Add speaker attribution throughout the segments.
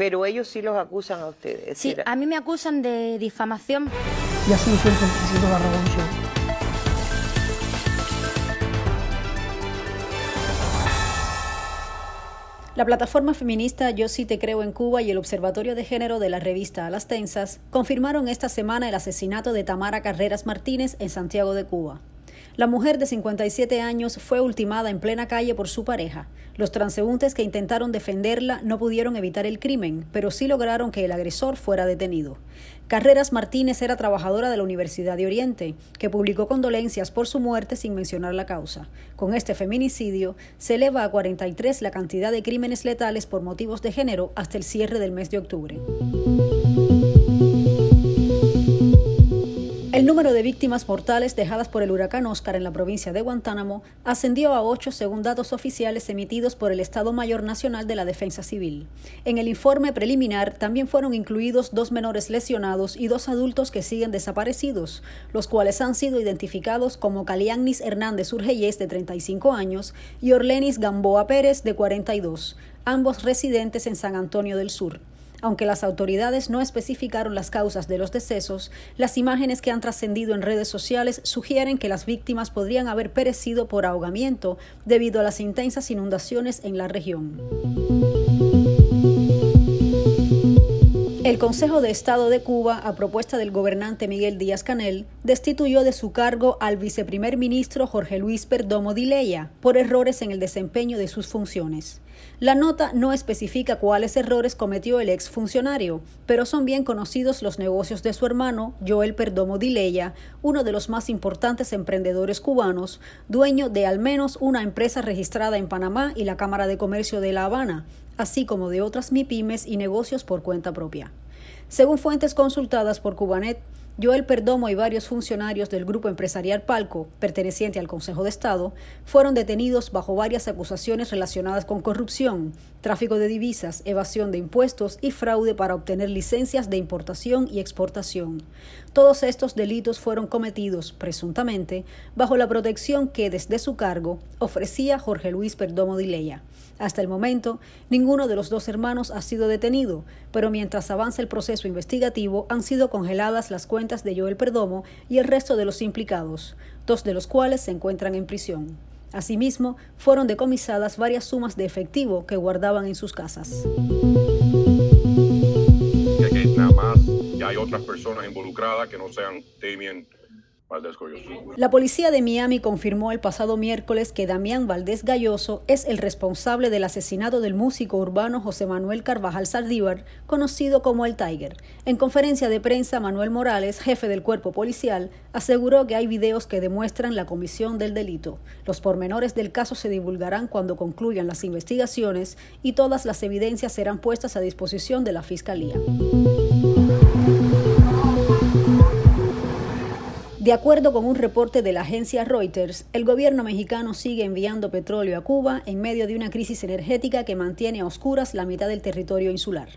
Speaker 1: pero ellos sí los acusan a ustedes. Sí, a mí me acusan de difamación. Y así el la La plataforma feminista Yo sí te creo en Cuba y el Observatorio de Género de la revista las Tensas confirmaron esta semana el asesinato de Tamara Carreras Martínez en Santiago de Cuba. La mujer de 57 años fue ultimada en plena calle por su pareja. Los transeúntes que intentaron defenderla no pudieron evitar el crimen, pero sí lograron que el agresor fuera detenido. Carreras Martínez era trabajadora de la Universidad de Oriente, que publicó condolencias por su muerte sin mencionar la causa. Con este feminicidio, se eleva a 43 la cantidad de crímenes letales por motivos de género hasta el cierre del mes de octubre. El número de víctimas mortales dejadas por el huracán Oscar en la provincia de Guantánamo ascendió a ocho según datos oficiales emitidos por el Estado Mayor Nacional de la Defensa Civil. En el informe preliminar también fueron incluidos dos menores lesionados y dos adultos que siguen desaparecidos, los cuales han sido identificados como Calianis Hernández Urgeyes, de 35 años, y Orlenis Gamboa Pérez, de 42, ambos residentes en San Antonio del Sur. Aunque las autoridades no especificaron las causas de los decesos, las imágenes que han trascendido en redes sociales sugieren que las víctimas podrían haber perecido por ahogamiento debido a las intensas inundaciones en la región. El Consejo de Estado de Cuba, a propuesta del gobernante Miguel Díaz Canel, destituyó de su cargo al viceprimer ministro Jorge Luis Perdomo Dileya por errores en el desempeño de sus funciones. La nota no especifica cuáles errores cometió el funcionario, pero son bien conocidos los negocios de su hermano, Joel Perdomo Dileya, uno de los más importantes emprendedores cubanos, dueño de al menos una empresa registrada en Panamá y la Cámara de Comercio de La Habana, así como de otras MIPIMES y negocios por cuenta propia. Según fuentes consultadas por Cubanet, Joel Perdomo y varios funcionarios del grupo empresarial Palco, perteneciente al Consejo de Estado, fueron detenidos bajo varias acusaciones relacionadas con corrupción, tráfico de divisas, evasión de impuestos y fraude para obtener licencias de importación y exportación. Todos estos delitos fueron cometidos, presuntamente, bajo la protección que desde su cargo ofrecía Jorge Luis Perdomo Dileya. Hasta el momento, ninguno de los dos hermanos ha sido detenido, pero mientras avanza el proceso investigativo han sido congeladas las cuentas de Joel Perdomo y el resto de los implicados, dos de los cuales se encuentran en prisión. Asimismo, fueron decomisadas varias sumas de efectivo que guardaban en sus casas. hay otras personas involucradas que no sean Damien la policía de Miami confirmó el pasado miércoles que Damián Valdés Galloso es el responsable del asesinato del músico urbano José Manuel Carvajal Saldívar, conocido como el Tiger. En conferencia de prensa, Manuel Morales, jefe del cuerpo policial, aseguró que hay videos que demuestran la comisión del delito. Los pormenores del caso se divulgarán cuando concluyan las investigaciones y todas las evidencias serán puestas a disposición de la Fiscalía. De acuerdo con un reporte de la agencia Reuters, el gobierno mexicano sigue enviando petróleo a Cuba en medio de una crisis energética que mantiene a oscuras la mitad del territorio insular.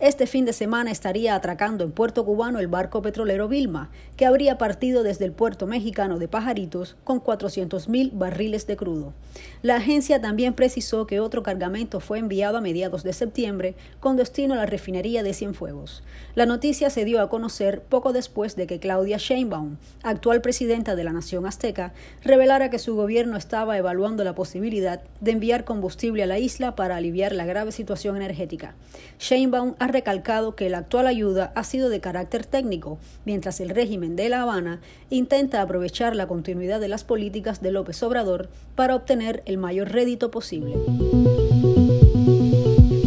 Speaker 1: Este fin de semana estaría atracando en Puerto Cubano el barco petrolero Vilma, que habría partido desde el puerto mexicano de Pajaritos con 400.000 barriles de crudo. La agencia también precisó que otro cargamento fue enviado a mediados de septiembre con destino a la refinería de Cienfuegos. La noticia se dio a conocer poco después de que Claudia Sheinbaum, actual presidenta de la Nación Azteca, revelara que su gobierno estaba evaluando la posibilidad de enviar combustible a la isla para aliviar la grave situación energética. Sheinbaum ha recalcado que la actual ayuda ha sido de carácter técnico, mientras el régimen de La Habana intenta aprovechar la continuidad de las políticas de López Obrador para obtener el mayor rédito posible.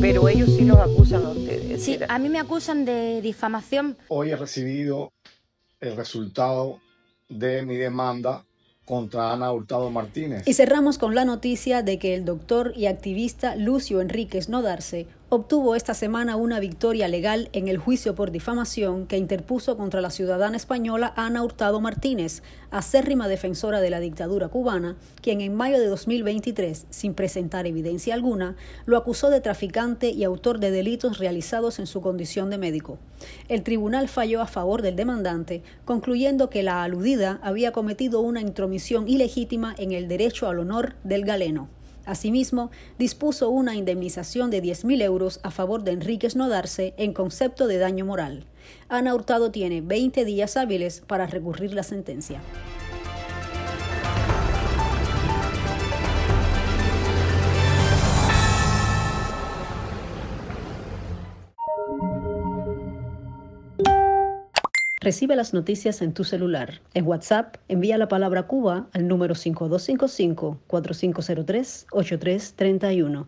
Speaker 1: Pero ellos sí nos acusan a ustedes. Sí, a mí me acusan de difamación. Hoy he recibido el resultado de mi demanda contra Ana Hurtado Martínez. Y cerramos con la noticia de que el doctor y activista Lucio Enríquez Nodarse obtuvo esta semana una victoria legal en el juicio por difamación que interpuso contra la ciudadana española Ana Hurtado Martínez, acérrima defensora de la dictadura cubana, quien en mayo de 2023, sin presentar evidencia alguna, lo acusó de traficante y autor de delitos realizados en su condición de médico. El tribunal falló a favor del demandante, concluyendo que la aludida había cometido una intromisión ilegítima en el derecho al honor del galeno. Asimismo, dispuso una indemnización de 10.000 euros a favor de Enríquez darse en concepto de daño moral. Ana Hurtado tiene 20 días hábiles para recurrir la sentencia. Recibe las noticias en tu celular. En WhatsApp, envía la palabra Cuba al número 5255-4503-8331.